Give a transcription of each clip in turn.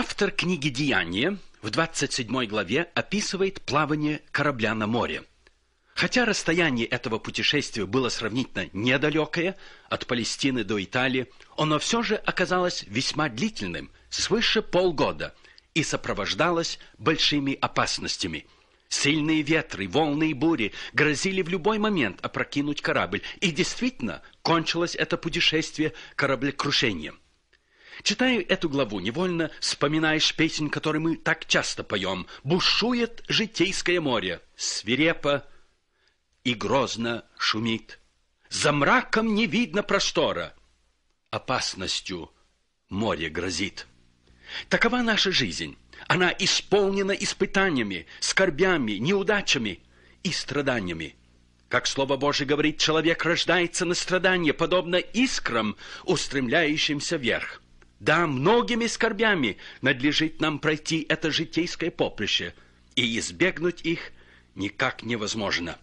Автор книги «Деяния» в 27 главе описывает плавание корабля на море. Хотя расстояние этого путешествия было сравнительно недалекое, от Палестины до Италии, оно все же оказалось весьма длительным, свыше полгода, и сопровождалось большими опасностями. Сильные ветры, волны и бури грозили в любой момент опрокинуть корабль, и действительно кончилось это путешествие кораблекрушением. Читая эту главу, невольно вспоминаешь песнь, которую мы так часто поем. «Бушует житейское море, свирепо и грозно шумит. За мраком не видно простора, опасностью море грозит». Такова наша жизнь. Она исполнена испытаниями, скорбями, неудачами и страданиями. Как Слово Божие говорит, человек рождается на страдания, подобно искрам, устремляющимся вверх. Да, многими скорбями надлежит нам пройти это житейское поприще, и избегнуть их никак невозможно.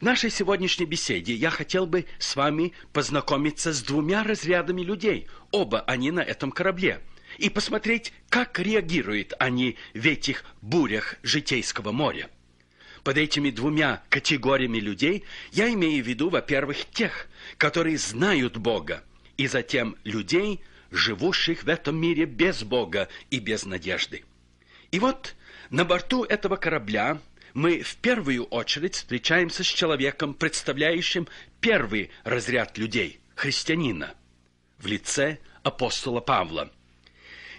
В нашей сегодняшней беседе я хотел бы с вами познакомиться с двумя разрядами людей, оба они на этом корабле, и посмотреть, как реагируют они в этих бурях житейского моря. Под этими двумя категориями людей я имею в виду, во-первых, тех, которые знают Бога, и затем людей, живущих в этом мире без Бога и без надежды. И вот на борту этого корабля мы в первую очередь встречаемся с человеком, представляющим первый разряд людей – христианина, в лице апостола Павла.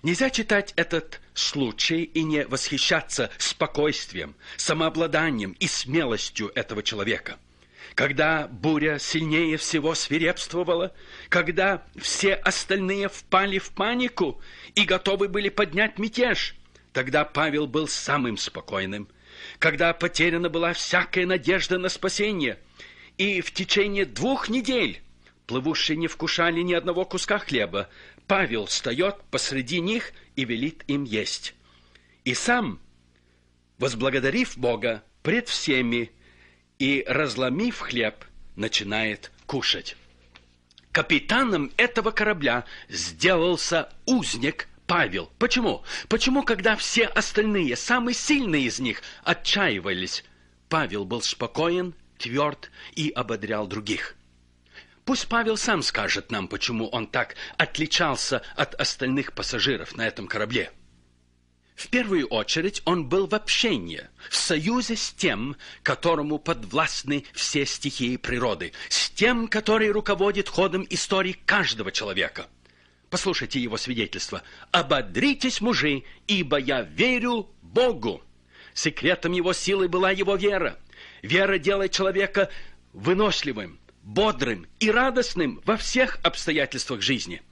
Нельзя читать этот случай и не восхищаться спокойствием, самообладанием и смелостью этого человека – когда буря сильнее всего свирепствовала, когда все остальные впали в панику и готовы были поднять мятеж, тогда Павел был самым спокойным, когда потеряна была всякая надежда на спасение, и в течение двух недель плывущие не вкушали ни одного куска хлеба, Павел встает посреди них и велит им есть. И сам, возблагодарив Бога пред всеми, и, разломив хлеб, начинает кушать. Капитаном этого корабля сделался узник Павел. Почему? Почему, когда все остальные, самые сильные из них, отчаивались, Павел был спокоен, тверд и ободрял других. Пусть Павел сам скажет нам, почему он так отличался от остальных пассажиров на этом корабле. В первую очередь он был в общении, в союзе с тем, которому подвластны все стихии природы, с тем, который руководит ходом истории каждого человека. Послушайте его свидетельство. «Ободритесь, мужи, ибо я верю Богу». Секретом его силы была его вера. Вера делает человека выносливым, бодрым и радостным во всех обстоятельствах жизни –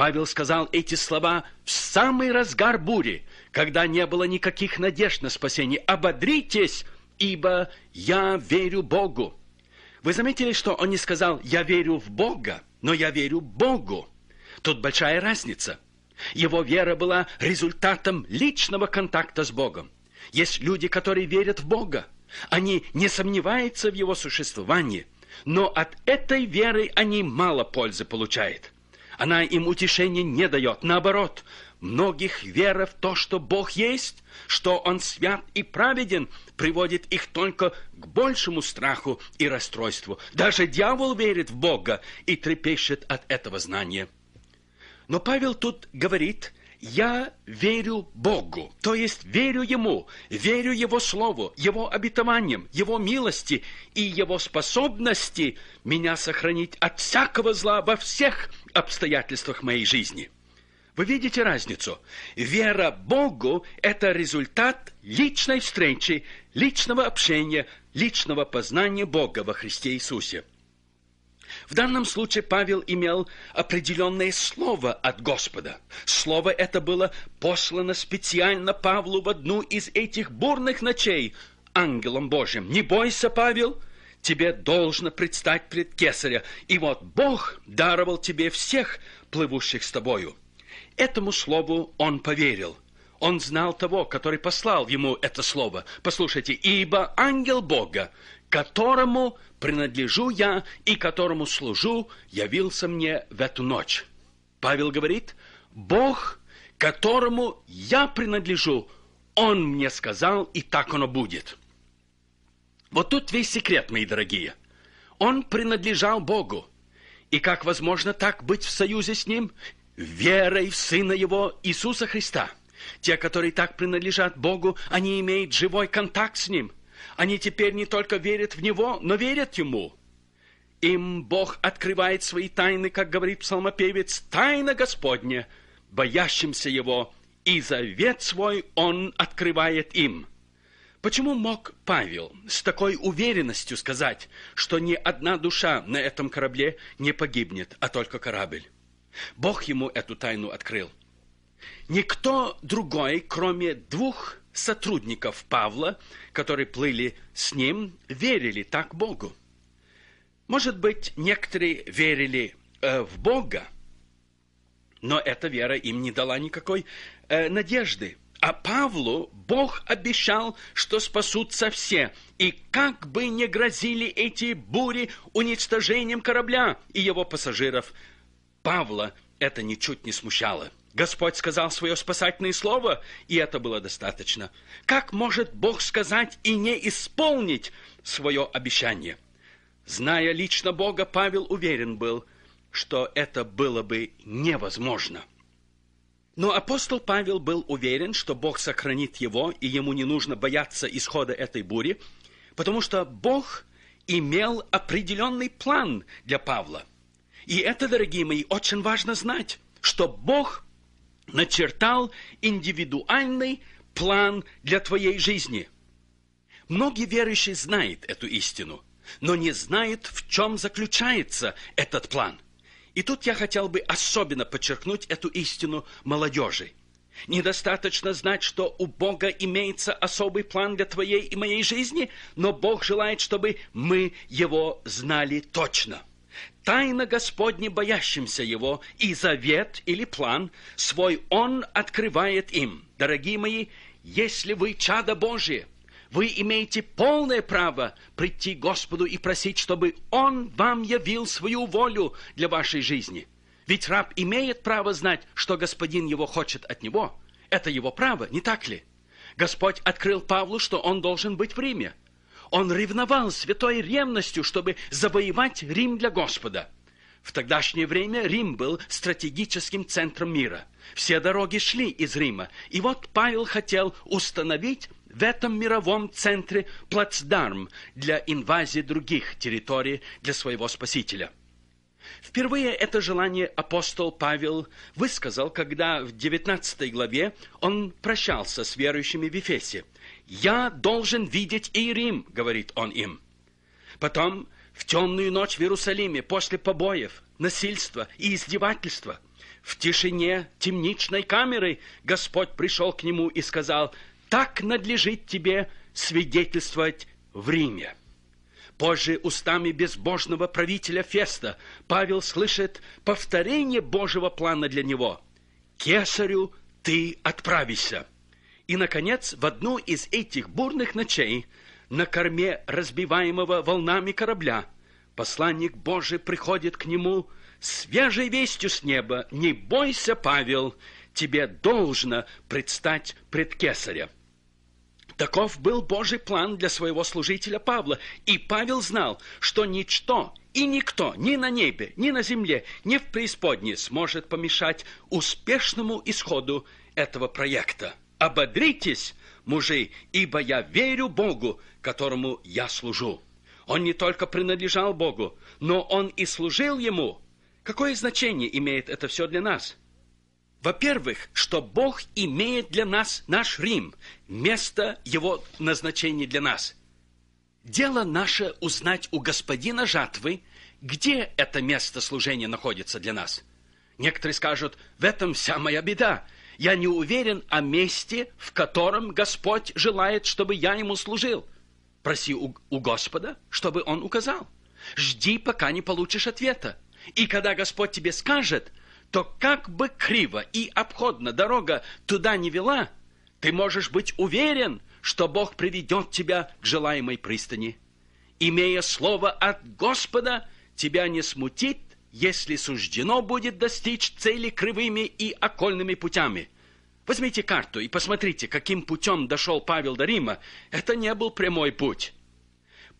Павел сказал эти слова в самый разгар бури, когда не было никаких надежд на спасение. «Ободритесь, ибо я верю Богу». Вы заметили, что он не сказал «я верю в Бога», но «я верю Богу». Тут большая разница. Его вера была результатом личного контакта с Богом. Есть люди, которые верят в Бога. Они не сомневаются в Его существовании, но от этой веры они мало пользы получают. Она им утешения не дает. Наоборот, многих вера в то, что Бог есть, что Он свят и праведен, приводит их только к большему страху и расстройству. Даже дьявол верит в Бога и трепещет от этого знания. Но Павел тут говорит, я верю Богу, то есть верю Ему, верю Его Слову, Его обетованиям, Его милости и Его способности меня сохранить от всякого зла во всех обстоятельствах моей жизни. Вы видите разницу? Вера Богу – это результат личной встречи, личного общения, личного познания Бога во Христе Иисусе. В данном случае Павел имел определенное слово от Господа. Слово это было послано специально Павлу в одну из этих бурных ночей ангелом Божьим. «Не бойся, Павел, тебе должно предстать пред Кесаря, и вот Бог даровал тебе всех, плывущих с тобою». Этому слову он поверил. Он знал того, который послал ему это слово. Послушайте, «Ибо ангел Бога, которому принадлежу я и которому служу, явился мне в эту ночь». Павел говорит, «Бог, которому я принадлежу, он мне сказал, и так оно будет». Вот тут весь секрет, мои дорогие. Он принадлежал Богу. И как возможно так быть в союзе с Ним? Верой в Сына Его, Иисуса Христа. Те, которые так принадлежат Богу, они имеют живой контакт с Ним. Они теперь не только верят в Него, но верят Ему. Им Бог открывает свои тайны, как говорит псалмопевец, «Тайна Господня, боящимся Его, и завет свой Он открывает им». Почему мог Павел с такой уверенностью сказать, что ни одна душа на этом корабле не погибнет, а только корабль? Бог ему эту тайну открыл. Никто другой, кроме двух сотрудников Павла, которые плыли с ним, верили так Богу. Может быть, некоторые верили э, в Бога, но эта вера им не дала никакой э, надежды. А Павлу Бог обещал, что спасутся все. И как бы не грозили эти бури уничтожением корабля и его пассажиров, Павла это ничуть не смущало. Господь сказал свое спасательное слово, и это было достаточно. Как может Бог сказать и не исполнить свое обещание? Зная лично Бога, Павел уверен был, что это было бы невозможно. Но апостол Павел был уверен, что Бог сохранит его, и ему не нужно бояться исхода этой бури, потому что Бог имел определенный план для Павла. И это, дорогие мои, очень важно знать, что Бог начертал индивидуальный план для твоей жизни. Многие верующие знают эту истину, но не знают, в чем заключается этот план – и тут я хотел бы особенно подчеркнуть эту истину молодежи. Недостаточно знать, что у Бога имеется особый план для твоей и моей жизни, но Бог желает, чтобы мы его знали точно. Тайна Господне боящимся Его, и завет или план свой Он открывает им. Дорогие мои, если вы чада Божие – вы имеете полное право прийти к Господу и просить, чтобы Он вам явил свою волю для вашей жизни. Ведь раб имеет право знать, что Господин его хочет от него. Это его право, не так ли? Господь открыл Павлу, что он должен быть в Риме. Он ревновал святой ревностью, чтобы завоевать Рим для Господа. В тогдашнее время Рим был стратегическим центром мира. Все дороги шли из Рима. И вот Павел хотел установить в этом мировом центре плацдарм для инвазии других территорий для своего спасителя. Впервые это желание апостол Павел высказал, когда в 19 главе он прощался с верующими в Ефесе. «Я должен видеть и Рим», — говорит он им. Потом в темную ночь в Иерусалиме, после побоев, насильства и издевательства, в тишине темничной камеры Господь пришел к нему и сказал — так надлежит тебе свидетельствовать в Риме. Позже устами безбожного правителя Феста Павел слышит повторение Божьего плана для него. «Кесарю ты отправишься». И, наконец, в одну из этих бурных ночей на корме разбиваемого волнами корабля посланник Божий приходит к нему свежей вестью с неба. «Не бойся, Павел, тебе должно предстать пред кесаря». Таков был Божий план для своего служителя Павла, и Павел знал, что ничто и никто ни на небе, ни на земле, ни в преисподней сможет помешать успешному исходу этого проекта. Ободритесь, мужи, ибо я верю Богу, которому я служу. Он не только принадлежал Богу, но он и служил Ему. Какое значение имеет это все для нас? Во-первых, что Бог имеет для нас наш Рим, место его назначения для нас. Дело наше узнать у господина жатвы, где это место служения находится для нас. Некоторые скажут, в этом вся моя беда. Я не уверен о месте, в котором Господь желает, чтобы я ему служил. Проси у, у Господа, чтобы он указал. Жди, пока не получишь ответа. И когда Господь тебе скажет – то как бы криво и обходно дорога туда не вела, ты можешь быть уверен, что Бог приведет тебя к желаемой пристани. Имея слово от Господа, тебя не смутит, если суждено будет достичь цели кривыми и окольными путями. Возьмите карту и посмотрите, каким путем дошел Павел до Рима. Это не был прямой путь.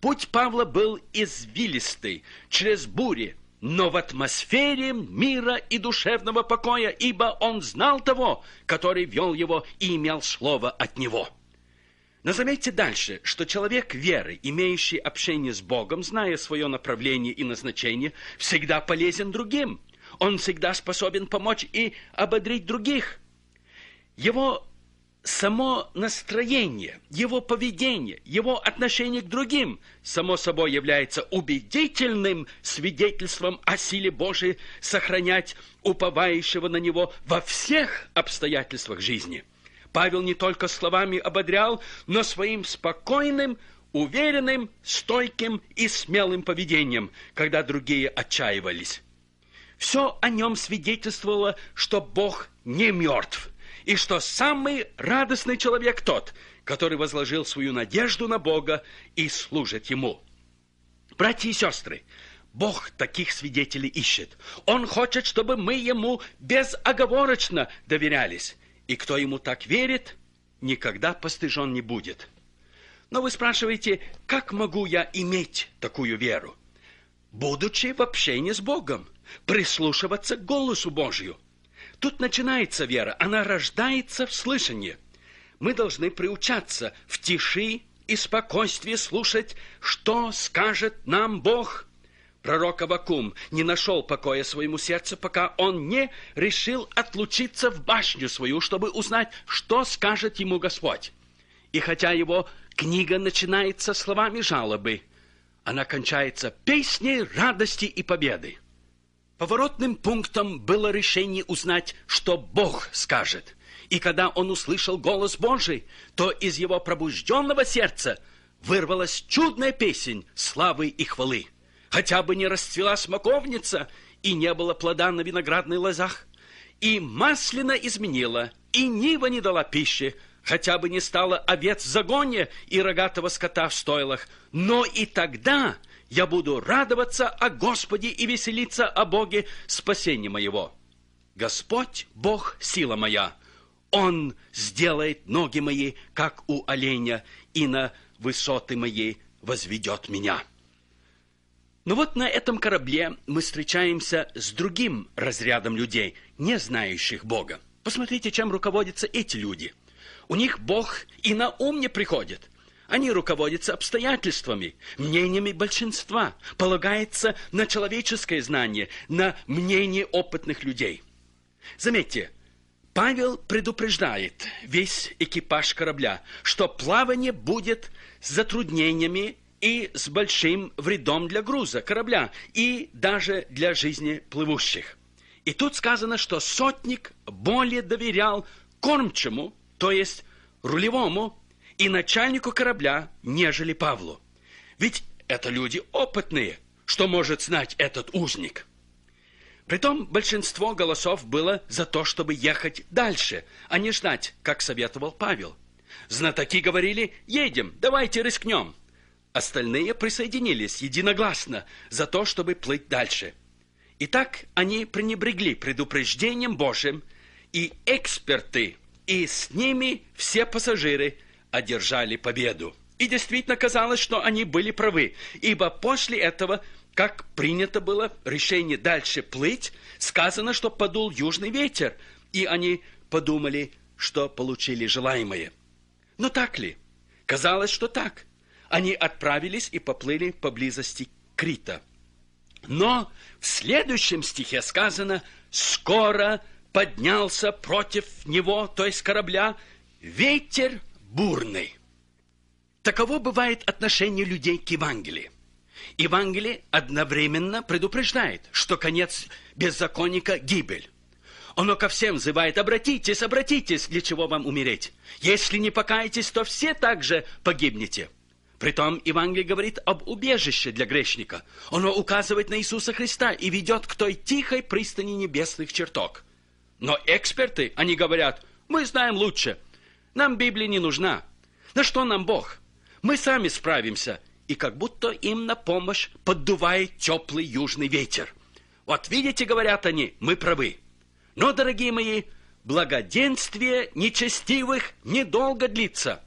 Путь Павла был извилистый, через бури, но в атмосфере мира и душевного покоя, ибо он знал того, который вел его и имел слово от него. Но заметьте дальше, что человек веры, имеющий общение с Богом, зная свое направление и назначение, всегда полезен другим. Он всегда способен помочь и ободрить других. Его само настроение, его поведение, его отношение к другим, само собой является убедительным свидетельством о силе Божией сохранять уповающего на него во всех обстоятельствах жизни. Павел не только словами ободрял, но своим спокойным, уверенным, стойким и смелым поведением, когда другие отчаивались. Все о нем свидетельствовало, что Бог не мертв – и что самый радостный человек тот, который возложил свою надежду на Бога и служит Ему. Братья и сестры, Бог таких свидетелей ищет. Он хочет, чтобы мы Ему безоговорочно доверялись. И кто Ему так верит, никогда постыжен не будет. Но вы спрашиваете, как могу я иметь такую веру? Будучи в общении с Богом, прислушиваться к голосу Божью – Тут начинается вера, она рождается в слышании. Мы должны приучаться в тиши и спокойствии слушать, что скажет нам Бог. Пророк Авакум не нашел покоя своему сердцу, пока он не решил отлучиться в башню свою, чтобы узнать, что скажет ему Господь. И хотя его книга начинается словами жалобы, она кончается песней радости и победы. Поворотным пунктом было решение узнать, что Бог скажет. И когда он услышал голос Божий, то из его пробужденного сердца вырвалась чудная песнь славы и хвалы. Хотя бы не расцвела смоковница, и не было плода на виноградной лозах. И маслина изменила, и нива не дала пищи, хотя бы не стало овец в загоне и рогатого скота в стойлах. Но и тогда я буду радоваться о Господе и веселиться о Боге спасения моего. Господь, Бог, сила моя, Он сделает ноги мои, как у оленя, и на высоты мои возведет меня». Но вот на этом корабле мы встречаемся с другим разрядом людей, не знающих Бога. Посмотрите, чем руководятся эти люди. У них Бог и на ум не приходит. Они руководятся обстоятельствами, мнениями большинства, полагается на человеческое знание, на мнение опытных людей. Заметьте, Павел предупреждает весь экипаж корабля, что плавание будет с затруднениями и с большим вредом для груза корабля и даже для жизни плывущих. И тут сказано, что сотник более доверял кормчему, то есть рулевому, и начальнику корабля, нежели Павлу. Ведь это люди опытные, что может знать этот узник. Притом большинство голосов было за то, чтобы ехать дальше, а не ждать, как советовал Павел. Знатоки говорили «Едем, давайте рискнем». Остальные присоединились единогласно за то, чтобы плыть дальше. Итак, они пренебрегли предупреждением Божьим, и эксперты, и с ними все пассажиры – одержали победу. И действительно казалось, что они были правы, ибо после этого, как принято было решение дальше плыть, сказано, что подул южный ветер, и они подумали, что получили желаемое. Но так ли? Казалось, что так. Они отправились и поплыли поблизости Крита. Но в следующем стихе сказано «Скоро поднялся против него, то есть корабля, ветер бурной. Таково бывает отношение людей к Евангелию. Евангелие одновременно предупреждает, что конец беззаконника – гибель. Оно ко всем зывает «обратитесь, обратитесь, для чего вам умереть? Если не покаетесь, то все также погибнете». Притом Евангелие говорит об убежище для грешника. Оно указывает на Иисуса Христа и ведет к той тихой пристани небесных чертог. Но эксперты, они говорят, мы знаем лучше – нам Библия не нужна. На что нам Бог? Мы сами справимся. И как будто им на помощь поддувает теплый южный ветер. Вот видите, говорят они, мы правы. Но, дорогие мои, благоденствие нечестивых недолго длится.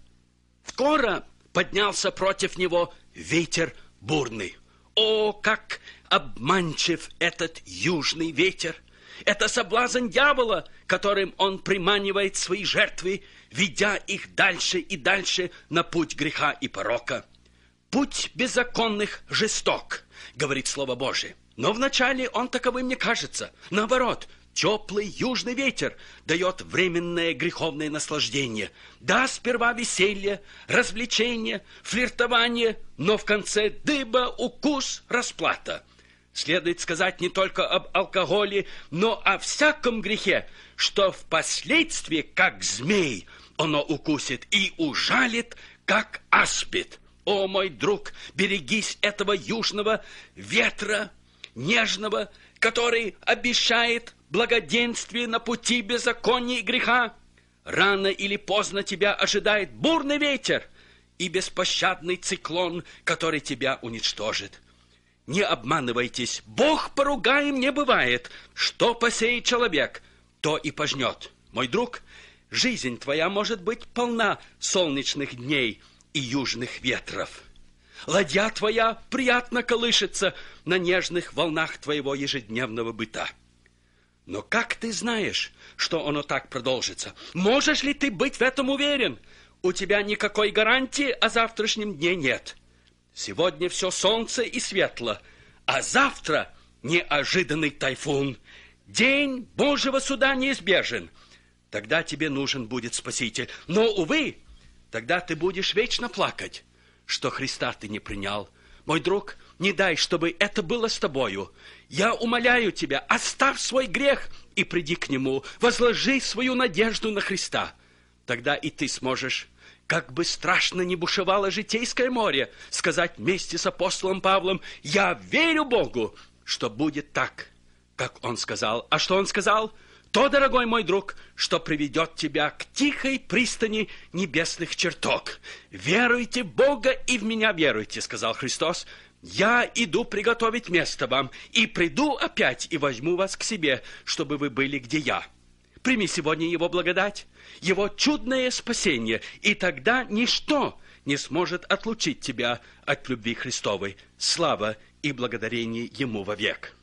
Скоро поднялся против него ветер бурный. О, как обманчив этот южный ветер! Это соблазн дьявола, которым он приманивает свои жертвы ведя их дальше и дальше на путь греха и порока. Путь беззаконных жесток, говорит Слово Божие. Но вначале он таковым не кажется. Наоборот, теплый южный ветер дает временное греховное наслаждение. Да, сперва веселье, развлечение, флиртование, но в конце дыба, укус, расплата. Следует сказать не только об алкоголе, но о всяком грехе, что впоследствии, как змей, оно укусит и ужалит, как аспид. О, мой друг, берегись этого южного ветра, нежного, который обещает благоденствие на пути беззакония и греха. Рано или поздно тебя ожидает бурный ветер и беспощадный циклон, который тебя уничтожит. Не обманывайтесь, Бог поругаем не бывает. Что посеет человек, то и пожнет. Мой друг, Жизнь твоя может быть полна солнечных дней и южных ветров. Ладья твоя приятно колышется на нежных волнах твоего ежедневного быта. Но как ты знаешь, что оно так продолжится? Можешь ли ты быть в этом уверен? У тебя никакой гарантии о завтрашнем дне нет. Сегодня все солнце и светло, а завтра неожиданный тайфун. День Божьего суда неизбежен — Тогда тебе нужен будет Спаситель. Но, увы, тогда ты будешь вечно плакать, что Христа ты не принял. Мой друг, не дай, чтобы это было с тобою. Я умоляю тебя, оставь свой грех и приди к нему. Возложи свою надежду на Христа. Тогда и ты сможешь как бы страшно ни бушевало житейское море, сказать вместе с апостолом Павлом, «Я верю Богу, что будет так, как Он сказал». А что Он сказал? то, дорогой мой друг, что приведет тебя к тихой пристани небесных чертог. Веруйте Бога и в меня веруйте, сказал Христос. Я иду приготовить место вам и приду опять и возьму вас к себе, чтобы вы были где я. Прими сегодня его благодать, его чудное спасение, и тогда ничто не сможет отлучить тебя от любви Христовой. Слава и благодарение ему вовек.